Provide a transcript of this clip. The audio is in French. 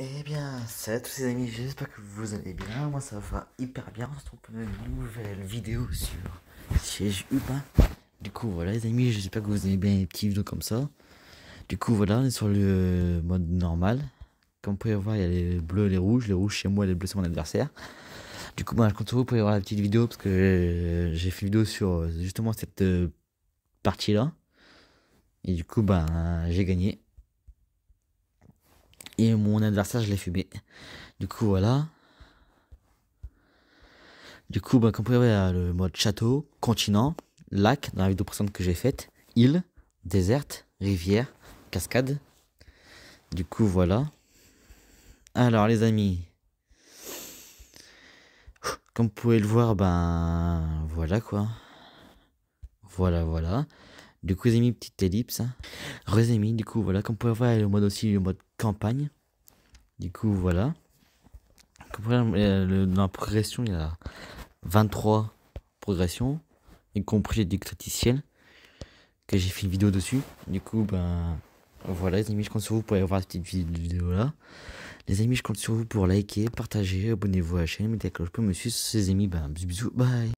Eh bien, salut à tous les amis, j'espère que vous allez bien, moi ça va hyper bien, on se retrouve pour une nouvelle vidéo sur siège Urbain. Du coup voilà les amis, j'espère que vous aimez bien les petits vidéos comme ça. Du coup voilà, on est sur le mode normal. Comme vous pouvez voir, il y a les bleus les rouges, les rouges chez moi, les bleus c'est mon adversaire. Du coup, moi bah, je compte sur vous pour y voir la petite vidéo parce que euh, j'ai fait une vidéo sur euh, justement cette euh, partie là. Et du coup, ben j'ai gagné et mon adversaire, je l'ai fumé. Du coup, voilà. Du coup, bah, comme vous pouvez le mode château, continent, lac, dans la vidéo précédente que j'ai faite, île, déserte, rivière, cascade. Du coup, voilà. Alors, les amis, comme vous pouvez le voir, ben voilà quoi. Voilà, voilà. Du coup, j'ai mis petite ellipse. Les hein. amis du coup, voilà. Comme vous pouvez voir, le mode aussi, le mode campagne. Du coup, voilà. dans la progression, il y a 23 progressions, y compris les dictaticielle, que j'ai fait une vidéo dessus. Du coup, ben. Voilà les amis, je compte sur vous pour aller voir cette petite vidéo là. Les amis, je compte sur vous pour liker, partager, abonnez-vous à la chaîne, mettez la cloche peux me suivre. ces amis, ben, bisous, bisous, bye